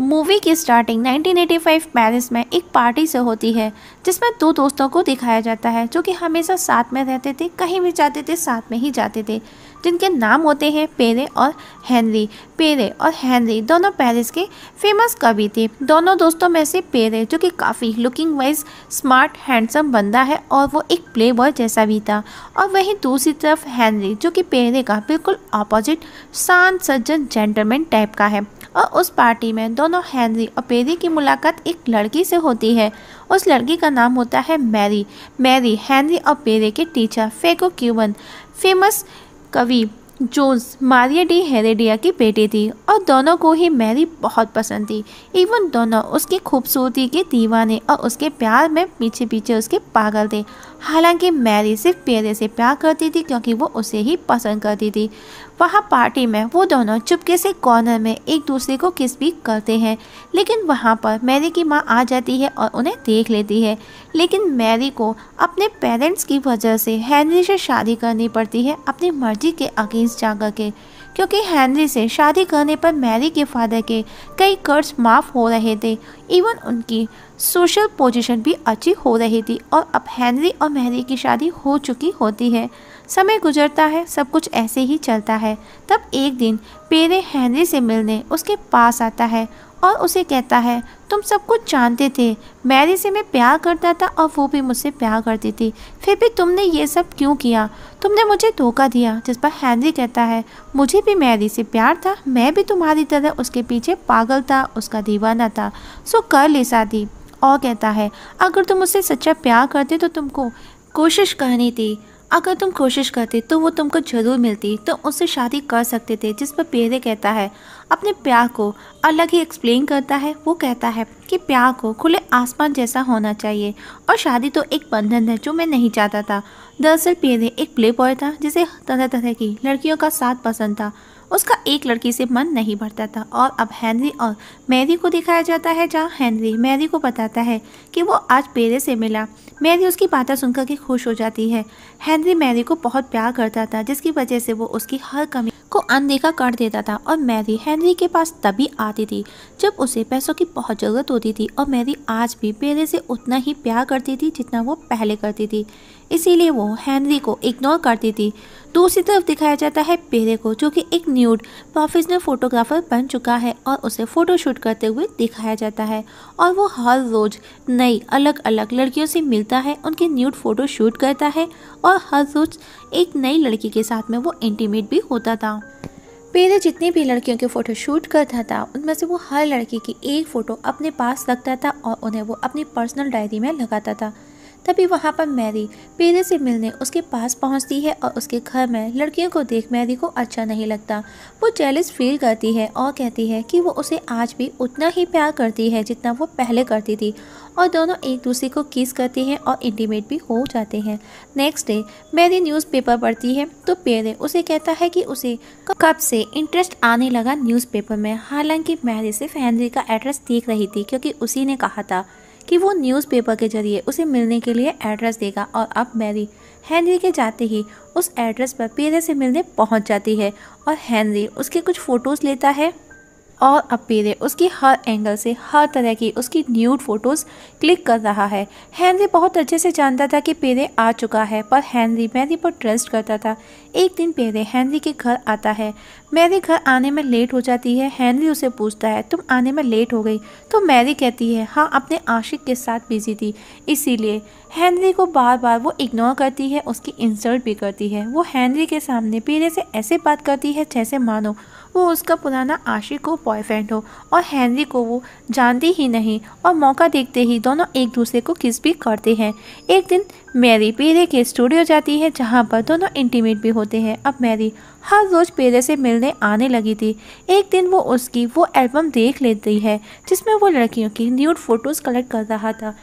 movie की starting 1985 Paris में एक पार्टी से होती है जिसमें दो दोस्तों को दिखाया जाता है जो कि हमेशा साथ में रहते थे कहीं भी जाते थे साथ में ही जाते थे जिनके नाम होते हैं पेरे और हेनरी पेरे और हेनरी दोनों पेरिस के फेमस कवि थे दोनों दोस्तों में से पेरे जो कि काफ़ी लुकिंग वाइज स्मार्ट हैंडसम बंदा है और वो एक प्ले बॉय जैसा भी था और वहीं दूसरी तरफ हैंनरी जो कि पेरे का बिल्कुल अपोजिट शांत सज्जन जेंटलमैन टाइप का है और उस पार्टी में दोनों हैंनरी और पेरी की मुलाकात एक लड़की से होती है उस लड़की का नाम होता है मैरी मैरी हैंनरी और पेरे के टीचर फेको क्यूबन फेमस कवि जोन्स मारिया डी हेरेडिया की बेटी थी और दोनों को ही मैरी बहुत पसंद थी इवन दोनों उसकी खूबसूरती के दीवाने और उसके प्यार में पीछे पीछे उसके पागल थे हालांकि मैरी सिर्फ पेरे से प्यार करती थी क्योंकि वो उसे ही पसंद करती थी वहाँ पार्टी में वो दोनों चुपके से कॉर्नर में एक दूसरे को किस भी करते हैं लेकिन वहाँ पर मैरी की माँ आ जाती है और उन्हें देख लेती है लेकिन मैरी को अपने पेरेंट्स की वजह से हैनरी से शादी करनी पड़ती है अपनी मर्जी के अगेंस्ट जा कर के क्योंकि हैनरी से शादी करने पर मैरी के फादर के कई कर्ज माफ़ हो रहे थे इवन उनकी सोशल पोजिशन भी अच्छी हो रही थी और अब हैनरी और मैरी की शादी हो चुकी होती है समय गुजरता है सब कुछ ऐसे ही चलता है तब एक दिन पेरे हैनरी से मिलने उसके पास आता है और उसे कहता है तुम सब कुछ जानते थे मैरी से मैं प्यार करता था और वो भी मुझसे प्यार करती थी फिर भी तुमने ये सब क्यों किया तुमने मुझे धोखा दिया जिस पर हैनरी कहता है मुझे भी मैरी से प्यार था मैं भी तुम्हारी तरह उसके पीछे पागल था उसका दीवाना था सो कर ले शादी और कहता है अगर तुम उससे सच्चा प्यार करते तो तुमको कोशिश करनी थी अगर तुम कोशिश करते तो वो तुमको जरूर मिलती तो उससे शादी कर सकते थे जिस पर पेरे कहता है अपने प्यार को अलग ही एक्सप्लेन करता है वो कहता है कि प्यार को खुले आसमान जैसा होना चाहिए और शादी तो एक बंधन है जो मैं नहीं चाहता था दरअसल पेरे एक प्ले बॉय था जिसे तरह तरह की लड़कियों का साथ पसंद था उसका एक लड़की से मन नहीं भरता था और अब हैंनरी और मैरी को दिखाया जाता है जहाँ हैंनरी मैरी को बताता है कि वो आज पेरे से मिला मैरी उसकी बातें सुनकर के खुश हो जाती है हैंनरी मैरी को बहुत प्यार करता था जिसकी वजह से वो उसकी हर कमी को अनदेखा कर देता था और मैरी हैनरी के पास तभी आती थी जब उसे पैसों की बहुत ज़रूरत होती थी और मैरी आज भी पेरे से उतना ही प्यार करती थी जितना वो पहले करती थी इसीलिए वो हैनरी को इग्नोर करती थी दूसरी तरफ दिखाया जाता है पेरे को जो कि एक न्यूड प्रोफेशनल फोटोग्राफर बन चुका है और उसे फ़ोटोशूट करते हुए दिखाया जाता है और वो हर रोज़ नई अलग अलग लड़कियों से मिलता है उनके न्यूड फ़ोटो शूट करता है और हर रोज़ एक नई लड़की के साथ में वो इंटीमेट भी होता था पहले जितने भी लड़कियों के फ़ोटो शूट करता था उनमें से वो हर लड़की की एक फ़ोटो अपने पास रखता था और उन्हें वो अपनी पर्सनल डायरी में लगाता था तभी वहाँ पर मैरी पेरे से मिलने उसके पास पहुँचती है और उसके घर में लड़कियों को देख मैरी को अच्छा नहीं लगता वो जेलिस फील करती है और कहती है कि वो उसे आज भी उतना ही प्यार करती है जितना वो पहले करती थी और दोनों एक दूसरे को किस करते हैं और इंटीमेट भी हो जाते हैं नेक्स्ट डे मैरी न्यूज़पेपर पढ़ती है तो पेरे उसे कहता है कि उसे कब से इंटरेस्ट आने लगा न्यूज़पेपर में हालांकि मैरी सिर्फ हैंनरी का एड्रेस देख रही थी क्योंकि उसी ने कहा था कि वो न्यूज़पेपर के ज़रिए उसे मिलने के लिए एड्रेस देगा और अब मैरी हैंनरी के जाते ही उस एड्रेस पर पेरे से मिलने पहुंच जाती है और हैंनरी उसके कुछ फ़ोटोज़ लेता है और अब पेरे उसकी हर एंगल से हर तरह की उसकी न्यूड फ़ोटोज़ क्लिक कर रहा है हैंनरी बहुत अच्छे से जानता था कि पेरे आ चुका है पर हैंनरी मैरी पर ट्रस्ट करता था एक दिन पेरे हैंनरी के घर आता है मैरी घर आने में लेट हो जाती है हैंनरी उसे पूछता है तुम आने में लेट हो गई तो मैरी कहती है हाँ अपने आशिक के साथ बिजी थी इसीलिए हैंनरी को बार बार वो इग्नोर करती है उसकी इंसल्ट भी करती है वो हैंनरी के सामने पेरे से ऐसे बात करती है जैसे मानो वो उसका पुराना आशिक हो बॉयफ्रेंड हो और हैंनरी को वो जानती ही नहीं और मौका देखते ही दोनों एक दूसरे को किस भी करते हैं एक दिन मैरी पेरे के स्टूडियो जाती है जहाँ पर दोनों इंटीमेट भी होते हैं अब मैरी हर रोज़ पेरे से मिलने आने लगी थी एक दिन वो उसकी वो एल्बम देख लेती है जिसमें वो लड़कियों की न्यूड फ़ोटोज़ कलेक्ट कर रहा था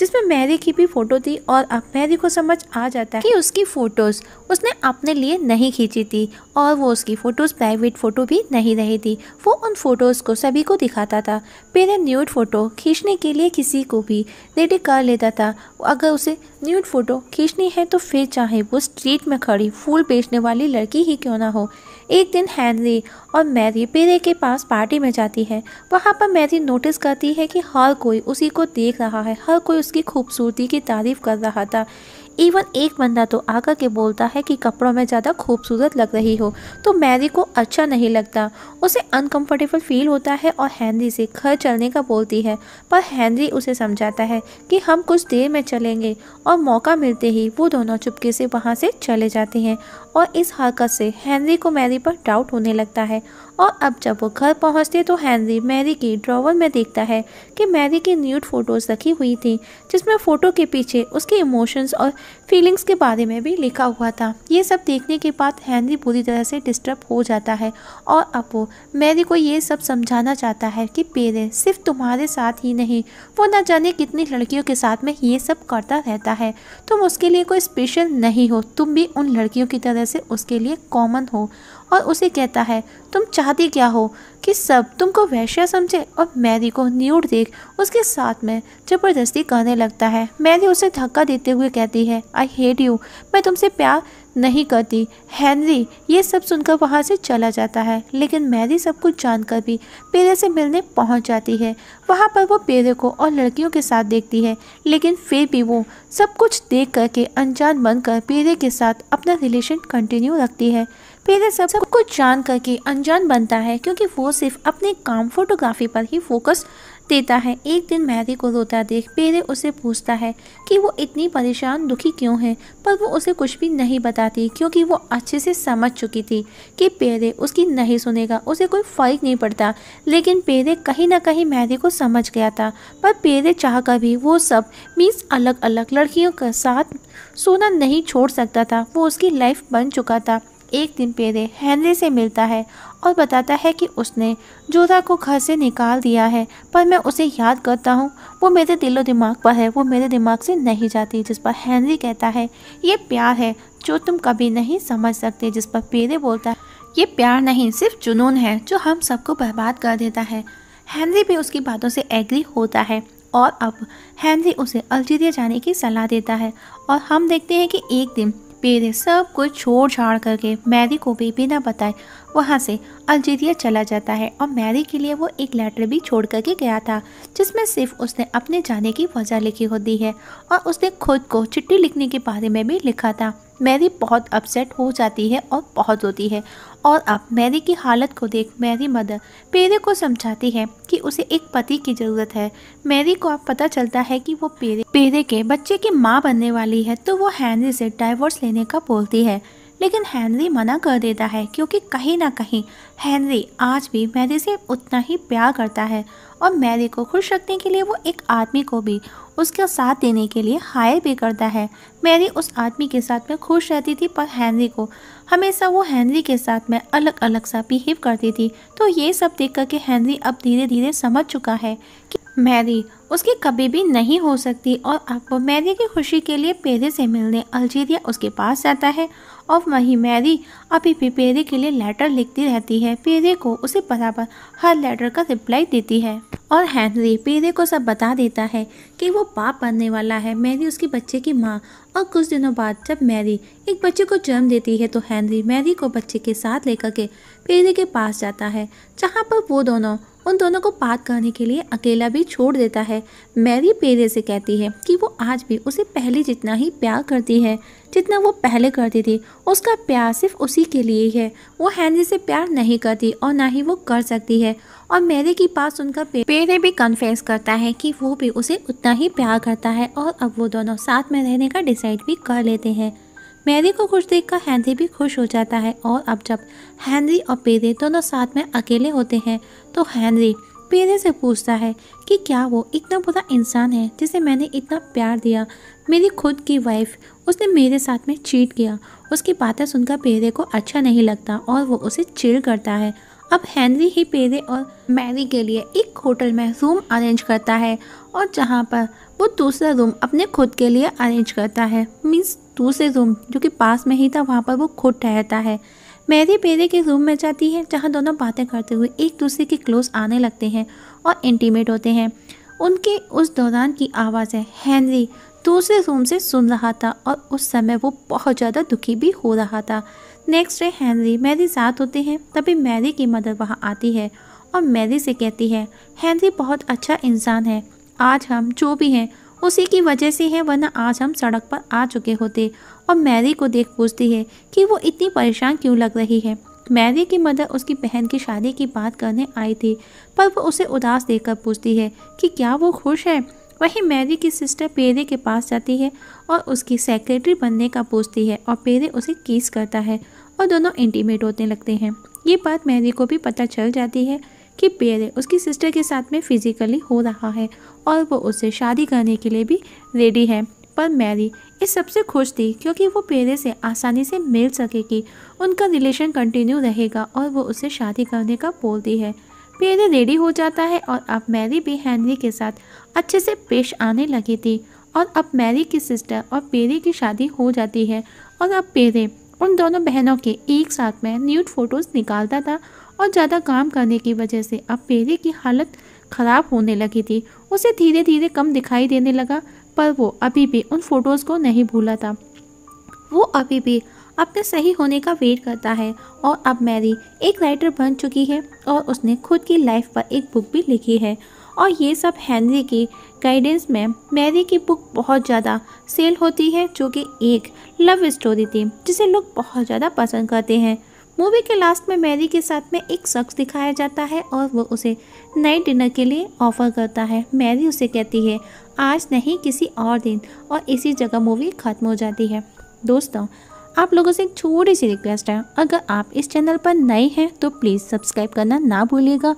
जिसमें मैरी की भी फ़ोटो थी और अब मैरी को समझ आ जाता है कि उसकी फ़ोटोज़ उसने अपने लिए नहीं खींची थी और वो उसकी फ़ोटोज़ प्राइवेट फ़ोटो भी नहीं रही थी वो उन फ़ोटोज़ को सभी को दिखाता था पहले न्यूड फ़ोटो खींचने के लिए किसी को भी रेडी कर लेता था अगर उसे न्यूड फ़ोटो खींचनी है तो फिर चाहे वो स्ट्रीट में खड़ी फूल बेचने वाली लड़की ही क्यों ना हो एक दिन हैनरी और मैरी पेरे के पास पार्टी में जाती है वहाँ पर मैरी नोटिस करती है कि हर कोई उसी को देख रहा है हर कोई उसकी खूबसूरती की तारीफ़ कर रहा था इवन एक बंदा तो आकर के बोलता है कि कपड़ों में ज़्यादा खूबसूरत लग रही हो तो मैरी को अच्छा नहीं लगता उसे अनकंफर्टेबल फील होता है और हैंनरी से घर चलने का बोलती है पर हैंनरी उसे समझाता है कि हम कुछ देर में चलेंगे और मौका मिलते ही वो दोनों चुपके से वहाँ से चले जाते हैं और इस हरकत से हैंनरी को मैरी पर डाउट होने लगता है और अब जब वो घर पहुंचते तो हैंनरी मैरी की ड्रॉवर में देखता है कि मैरी की न्यूड फ़ोटोज़ रखी हुई थी जिसमें फ़ोटो के पीछे उसके इमोशंस और फीलिंग्स के बारे में भी लिखा हुआ था ये सब देखने के बाद हैंनरी पूरी तरह से डिस्टर्ब हो जाता है और अब वो मैरी को ये सब समझाना चाहता है कि पेरे सिर्फ तुम्हारे साथ ही नहीं वो ना जाने कितनी लड़कियों के साथ में ये सब करता रहता है तुम उसके लिए कोई स्पेशल नहीं हो तुम भी उन लड़कियों की तरह से उसके लिए कॉमन हो और उसे कहता है तुम चाहती क्या हो कि सब तुमको वैश्य समझे और मैरी को न्यूट देख उसके साथ में ज़बरदस्ती करने लगता है मैरी उसे धक्का देते हुए कहती है आई हेट यू मैं तुमसे प्यार नहीं करती हैनरी ये सब सुनकर वहाँ से चला जाता है लेकिन मैरी सब कुछ जानकर भी पेरे से मिलने पहुँच जाती है वहाँ पर वो पेरे को और लड़कियों के साथ देखती है लेकिन फिर भी वो सब कुछ देख करके अनजान बनकर पेरे के साथ अपना रिलेशन कंटिन्यू रखती है पेरे सब, सब कुछ जान करके अनजान बनता है क्योंकि वो सिर्फ अपने काम फोटोग्राफी पर ही फोकस देता है एक दिन मैरी को रोता देख पेरे उसे पूछता है कि वो इतनी परेशान दुखी क्यों है पर वो उसे कुछ भी नहीं बताती क्योंकि वो अच्छे से समझ चुकी थी कि पेरे उसकी नहीं सुनेगा उसे कोई फ़र्क नहीं पड़ता लेकिन पेरे कहीं ना कहीं मैरी को समझ गया था पर पेरे चाह कर भी वो सब मीन्स अलग अलग लड़कियों के साथ सोना नहीं छोड़ सकता था वो उसकी लाइफ बन चुका था एक दिन पेरे हैंनरी से मिलता है और बताता है कि उसने जोधा को घर से निकाल दिया है पर मैं उसे याद करता हूँ वो मेरे दिलो दिमाग पर है वो मेरे दिमाग से नहीं जाती जिस पर हैंनरी कहता है ये प्यार है जो तुम कभी नहीं समझ सकते जिस पर पेरे बोलता है ये प्यार नहीं सिर्फ जुनून है जो हम सबको बर्बाद कर देता है हैंनरी भी उसकी बातों से एग्री होता है और अब हैंनरी उसे अल्जीरिया जाने की सलाह देता है और हम देखते हैं कि एक दिन ने सब कुछ छोड़ छाड़ करके मैरी को भी बिना बताए वहाँ से अल्जीरिया चला जाता है और मैरी के लिए वो एक लेटर भी छोड़ करके गया था जिसमें सिर्फ उसने अपने जाने की वजह लिखी होती है और उसने खुद को चिट्ठी लिखने के बारे में भी लिखा था मैरी बहुत अपसेट हो जाती है और बहुत होती है और अब मैरी की हालत को देख मैरी मदर पेरे को समझाती है कि उसे एक पति की ज़रूरत है मैरी को अब पता चलता है कि वो पेरे पेरे के बच्चे की माँ बनने वाली है तो वो हैनरी से डाइवोर्स लेने का बोलती है लेकिन हैनरी मना कर देता है क्योंकि कहीं ना कहीं हैनरी आज भी मैरी से उतना ही प्यार करता है और मैरी को खुश रखने के लिए वो एक आदमी को भी उसका साथ देने के लिए हायर भी करता है मैरी उस आदमी के साथ में खुश रहती थी पर हैनरी को हमेशा वो हैनरी के साथ में अलग अलग सा बिहेव करती थी तो ये सब देख कर के हैनरी अब धीरे धीरे समझ चुका है कि मैरी उसकी कभी भी नहीं हो सकती और अब मैरी की खुशी के लिए पेरे से मिलने अल्जीरिया उसके पास जाता है और वहीं मैरी अभी भी पेरे के लिए लेटर लिखती रहती है पेरे को उसे बराबर हर लेटर का रिप्लाई देती है और हैनरी पेरे को सब बता देता है कि वो पाप बनने वाला है मैरी उसके बच्चे की माँ और कुछ दिनों बाद जब मैरी एक बच्चे को जन्म देती है तो हैनरी मैरी को बच्चे के साथ लेकर के पेरे के पास जाता है जहाँ पर वो दोनों उन दोनों को बात करने के लिए अकेला भी छोड़ देता है मैरी पेरे से कहती है कि वो आज भी उसे पहले जितना ही प्यार करती है जितना वो पहले करती थी उसका प्यार सिर्फ उसी के लिए ही है वो हैंनरी से प्यार नहीं करती और ना ही वो कर सकती है और मेरे की पास उनका पेरे भी कन्फेस करता है कि वो भी उसे उतना ही प्यार करता है और अब वो दोनों साथ में रहने का डिसाइड भी कर लेते हैं मैरी को खुश देखकर हैंनरी भी खुश हो जाता है और अब जब हैंनरी और पेरे दोनों साथ में अकेले होते हैं तो हैंनरी पेरे से पूछता है कि क्या वो इतना बुरा इंसान है जिसे मैंने इतना प्यार दिया मेरी खुद की वाइफ उसने मेरे साथ में चीट किया उसकी बातें सुनकर पेरे को अच्छा नहीं लगता और वो उसे चिड़ करता है अब हैंनरी ही पेरे और मैरी के लिए एक होटल में रूम अरेंज करता है और जहाँ पर वो दूसरा रूम अपने खुद के लिए अरेंज करता है मीन्स दूसरे रूम जो कि पास में ही था वहाँ पर वो खुद ठहरता है मैरी पेरे के रूम में जाती है जहाँ दोनों बातें करते हुए एक दूसरे के क्लोज आने लगते हैं और इंटीमेट होते हैं उनके उस दौरान की आवाज़ है हैंनरी दूसरे रूम से सुन रहा था और उस समय वो बहुत ज़्यादा दुखी भी हो रहा था नेक्स्ट डे हैनरी मैरी साथ होते हैं तभी मैरी की मदर वहाँ आती है और मैरी से कहती है हैनरी बहुत अच्छा इंसान है आज हम जो भी हैं उसी की वजह से है वरना आज हम सड़क पर आ चुके होते और मैरी को देख पूछती है कि वो इतनी परेशान क्यों लग रही है मैरी की मदर उसकी बहन की शादी की बात करने आई थी पर वो उसे उदास देखकर पूछती है कि क्या वो खुश है वहीं मैरी की सिस्टर पेरे के पास जाती है और उसकी सेक्रेटरी बनने का पूछती है और पेरे उसे किस करता है और दोनों इंटीमेट होने लगते हैं ये बात मैरी को भी पता चल जाती है कि पेयर उसकी सिस्टर के साथ में फिजिकली हो रहा है और वो उससे शादी करने के लिए भी रेडी है पर मैरी इस सबसे खुश थी क्योंकि वो पेरे से आसानी से मिल सकेगी उनका रिलेशन कंटिन्यू रहेगा और वो उससे शादी करने का बोलती है पेरे रेडी हो जाता है और अब मैरी भी हैंनरी के साथ अच्छे से पेश आने लगी थी और अब मैरी की सिस्टर और पेरे की शादी हो जाती है और अब पेरे उन दोनों बहनों के एक साथ में न्यूट फ़ोटोज़ निकालता था और ज़्यादा काम करने की वजह से अब फेरी की हालत ख़राब होने लगी थी उसे धीरे धीरे कम दिखाई देने लगा पर वो अभी भी उन फ़ोटोज़ को नहीं भूला था वो अभी भी अपने सही होने का वेट करता है और अब मैरी एक राइटर बन चुकी है और उसने खुद की लाइफ पर एक बुक भी लिखी है और ये सब हैंनरी की गाइडेंस में मैरी की बुक बहुत ज़्यादा सेल होती है जो कि एक लव स्टोरी थी जिसे लोग बहुत ज़्यादा पसंद करते हैं मूवी के लास्ट में मैरी के साथ में एक शख्स दिखाया जाता है और वो उसे नए डिनर के लिए ऑफ़र करता है मैरी उसे कहती है आज नहीं किसी और दिन और इसी जगह मूवी ख़त्म हो जाती है दोस्तों आप लोगों से एक छोटी सी रिक्वेस्ट है अगर आप इस चैनल पर नए हैं तो प्लीज़ सब्सक्राइब करना ना भूलिएगा